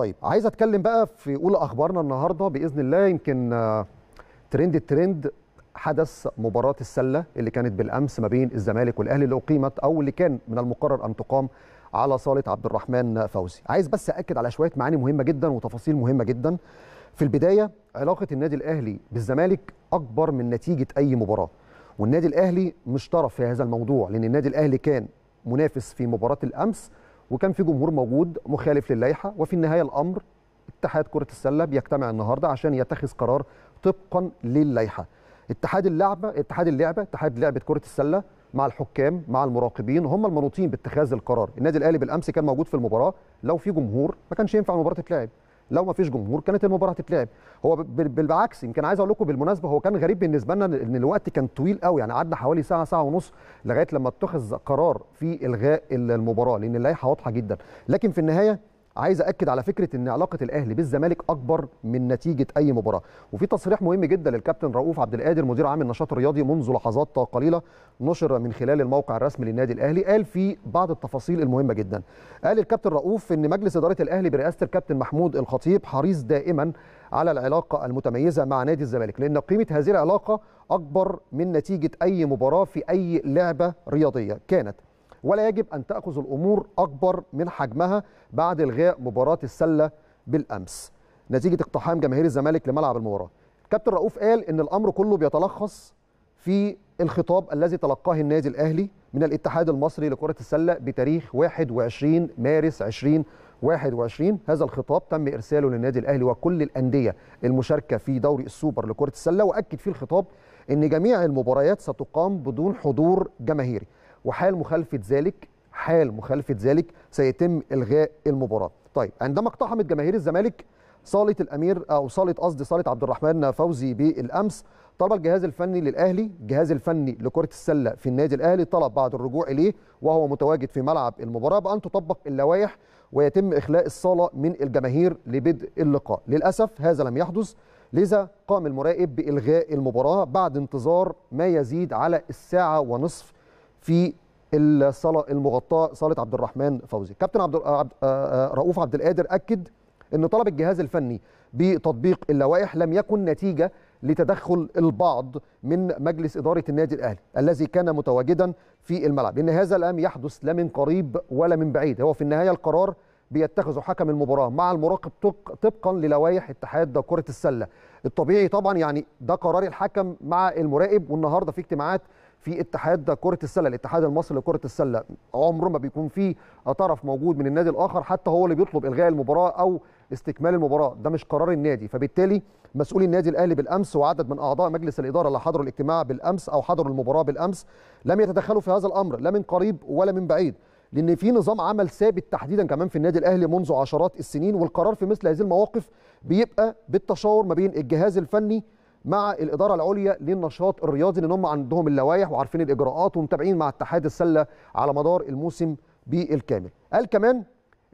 طيب عايز اتكلم بقى في اولى اخبارنا النهارده باذن الله يمكن آه، ترند الترند حدث مباراه السله اللي كانت بالامس ما بين الزمالك والاهلي اللي اقيمت او اللي كان من المقرر ان تقام على صاله عبد الرحمن فوزي عايز بس اكد على شويه معاني مهمه جدا وتفاصيل مهمه جدا في البدايه علاقه النادي الاهلي بالزمالك اكبر من نتيجه اي مباراه والنادي الاهلي مش طرف في هذا الموضوع لان النادي الاهلي كان منافس في مباراه الامس وكان في جمهور موجود مخالف للائحه وفي النهايه الامر اتحاد كره السله بيجتمع النهارده عشان يتخذ قرار طبقا للائحه اتحاد اللعبه اتحاد اللعبه اتحاد لعبه كره السله مع الحكام مع المراقبين هم المنوطين باتخاذ القرار النادي الاهلي بالامس كان موجود في المباراه لو في جمهور ما كانش ينفع المباراه تتلعب لو ما فيش جمهور كانت المباراه هتتلعب هو بالعكس يمكن عايز اقول لكم بالمناسبه هو كان غريب بالنسبه لنا ان الوقت كان طويل قوي يعني قعدنا حوالي ساعه ساعه ونص لغايه لما اتخذ قرار في الغاء المباراه لان اللائحه واضحه جدا لكن في النهايه عايز اكد على فكره ان علاقه الاهلي بالزمالك اكبر من نتيجه اي مباراه وفي تصريح مهم جدا للكابتن رؤوف عبد القادر مدير عام النشاط الرياضي منذ لحظات قليله نشر من خلال الموقع الرسمي للنادي الاهلي قال فيه بعض التفاصيل المهمه جدا قال الكابتن رؤوف ان مجلس اداره الاهلي برئاسه الكابتن محمود الخطيب حريص دائما على العلاقه المتميزه مع نادي الزمالك لان قيمه هذه العلاقه اكبر من نتيجه اي مباراه في اي لعبه رياضيه كانت ولا يجب أن تأخذ الأمور أكبر من حجمها بعد إلغاء مباراة السلة بالأمس نتيجة اقتحام جماهير الزمالك لملعب المباراة كابتن رؤوف قال إن الأمر كله بيتلخص في الخطاب الذي تلقاه النادي الأهلي من الاتحاد المصري لكرة السلة بتاريخ 21 مارس 2021 هذا الخطاب تم إرساله للنادي الأهلي وكل الأندية المشاركة في دوري السوبر لكرة السلة وأكد فيه الخطاب أن جميع المباريات ستقام بدون حضور جماهيري وحال مخالفه ذلك حال مخالفه ذلك سيتم الغاء المباراه طيب عندما اقتحمت جماهير الزمالك صاله الامير او صاله قصدي صاله عبد الرحمن فوزي بالامس طلب الجهاز الفني للاهلي الجهاز الفني لكره السله في النادي الاهلي طلب بعد الرجوع اليه وهو متواجد في ملعب المباراه بان تطبق اللوائح ويتم اخلاء الصاله من الجماهير لبدء اللقاء للاسف هذا لم يحدث لذا قام المراقب بالغاء المباراه بعد انتظار ما يزيد على الساعه ونصف في الصاله المغطاه صاله عبد الرحمن فوزي كابتن عبد آه، آه، آه، رؤوف عبد القادر اكد ان طلب الجهاز الفني بتطبيق اللوائح لم يكن نتيجه لتدخل البعض من مجلس اداره النادي الاهلي الذي كان متواجدا في الملعب ان هذا لم يحدث لا من قريب ولا من بعيد هو في النهايه القرار بيتخذه حكم المباراه مع المراقب طبقا للوائح اتحاد كره السله الطبيعي طبعا يعني ده قرار الحكم مع المراقب والنهارده في اجتماعات في اتحاد كره السله الاتحاد المصري لكره السله عمره ما بيكون فيه طرف موجود من النادي الاخر حتى هو اللي بيطلب الغاء المباراه او استكمال المباراه ده مش قرار النادي فبالتالي مسؤولي النادي الاهلي بالامس وعدد من اعضاء مجلس الاداره اللي حضروا الاجتماع بالامس او حضروا المباراه بالامس لم يتدخلوا في هذا الامر لا من قريب ولا من بعيد لان في نظام عمل ثابت تحديدا كمان في النادي الاهلي منذ عشرات السنين والقرار في مثل هذه المواقف بيبقى بالتشاور ما بين الجهاز الفني مع الاداره العليا للنشاط الرياضي لان هم عندهم اللوائح وعارفين الاجراءات ومتابعين مع اتحاد السله على مدار الموسم بالكامل. قال كمان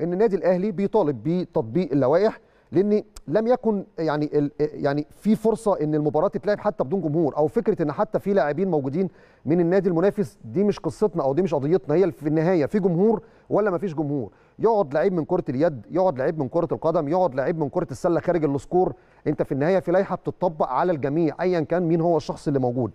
ان النادي الاهلي بيطالب بتطبيق اللوائح لان لم يكن يعني يعني في فرصه ان المباراه تتلعب حتى بدون جمهور او فكره ان حتى في لاعبين موجودين من النادي المنافس دي مش قصتنا او دي مش قضيتنا هي في النهايه في جمهور ولا ما فيش جمهور يقعد لعيب من كره اليد يقعد لعيب من كره القدم يقعد لعيب من كره السله خارج السكور انت في النهايه في لائحه بتطبق على الجميع ايا كان مين هو الشخص اللي موجود